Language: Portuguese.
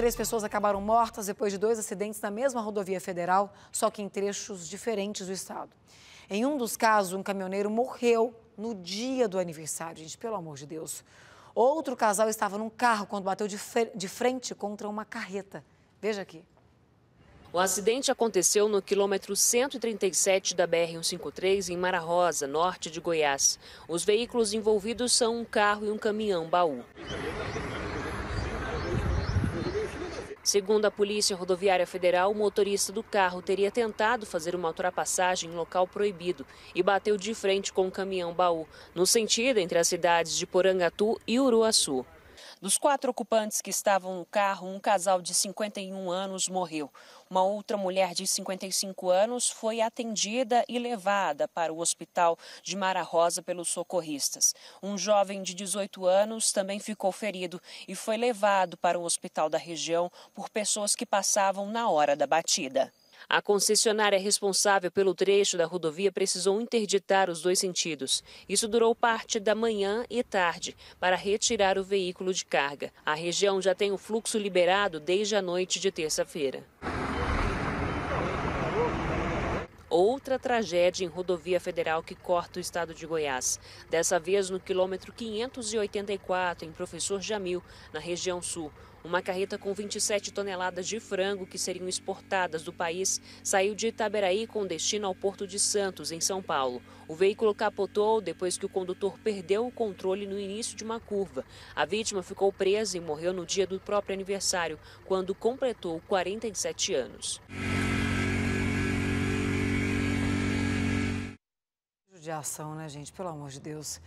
Três pessoas acabaram mortas depois de dois acidentes na mesma rodovia federal, só que em trechos diferentes do estado. Em um dos casos, um caminhoneiro morreu no dia do aniversário, gente, pelo amor de Deus. Outro casal estava num carro quando bateu de, de frente contra uma carreta. Veja aqui. O acidente aconteceu no quilômetro 137 da BR-153, em Mara Rosa, norte de Goiás. Os veículos envolvidos são um carro e um caminhão baú. Segundo a Polícia Rodoviária Federal, o motorista do carro teria tentado fazer uma ultrapassagem em local proibido e bateu de frente com um caminhão baú, no sentido entre as cidades de Porangatu e Uruaçu. Dos quatro ocupantes que estavam no carro, um casal de 51 anos morreu. Uma outra mulher de 55 anos foi atendida e levada para o hospital de Mara Rosa pelos socorristas. Um jovem de 18 anos também ficou ferido e foi levado para o hospital da região por pessoas que passavam na hora da batida. A concessionária responsável pelo trecho da rodovia precisou interditar os dois sentidos. Isso durou parte da manhã e tarde para retirar o veículo de carga. A região já tem o fluxo liberado desde a noite de terça-feira. outra tragédia em rodovia federal que corta o estado de Goiás. Dessa vez no quilômetro 584, em Professor Jamil, na região sul. Uma carreta com 27 toneladas de frango que seriam exportadas do país saiu de Itaberaí com destino ao Porto de Santos, em São Paulo. O veículo capotou depois que o condutor perdeu o controle no início de uma curva. A vítima ficou presa e morreu no dia do próprio aniversário, quando completou 47 anos. de ação, né, gente? Pelo amor de Deus.